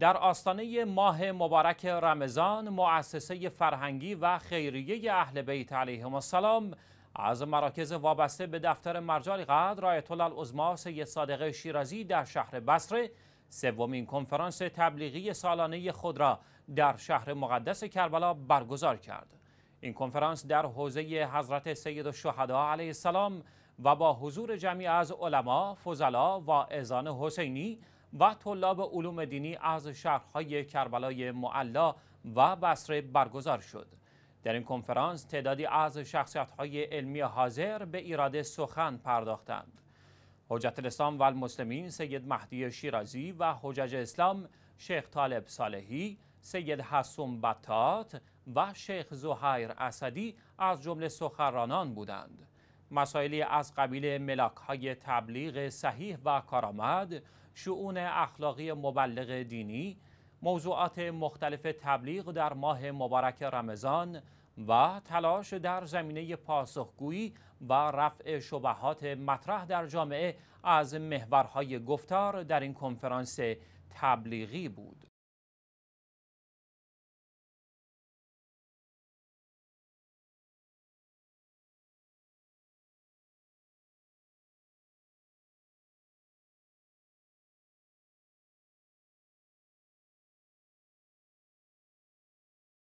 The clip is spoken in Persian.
در آستانه ماه مبارک رمضان مؤسسه فرهنگی و خیریه اهل بیت علیهم السلام از مراکز وابسته به دفتر مرجع قدر رایت الله العظما سید صادق شیرازی در شهر بصره سومین کنفرانس تبلیغی سالانه خود را در شهر مقدس کربلا برگزار کرد این کنفرانس در حوزه حضرت سید الشهدا علیه السلام و با حضور جمعی از علما، فضلا و ازان حسینی و طلاب علوم دینی از شهرهای کربلای معلا و بصره برگزار شد. در این کنفرانس تعدادی از شخصیت‌های علمی حاضر به ایراد سخن پرداختند. حجت الاسلام و المسلمین سید مهدی شیرازی و حجج اسلام شیخ طالب صالحی، سید حسون بطات و شیخ زهیر اسدی از جمله سخنرانان بودند. مسائلی از قبیل ملاک های تبلیغ صحیح و کارآمد، شؤون اخلاقی مبلغ دینی، موضوعات مختلف تبلیغ در ماه مبارک رمضان و تلاش در زمینه پاسخگویی و رفع شبهات مطرح در جامعه از محورهای گفتار در این کنفرانس تبلیغی بود.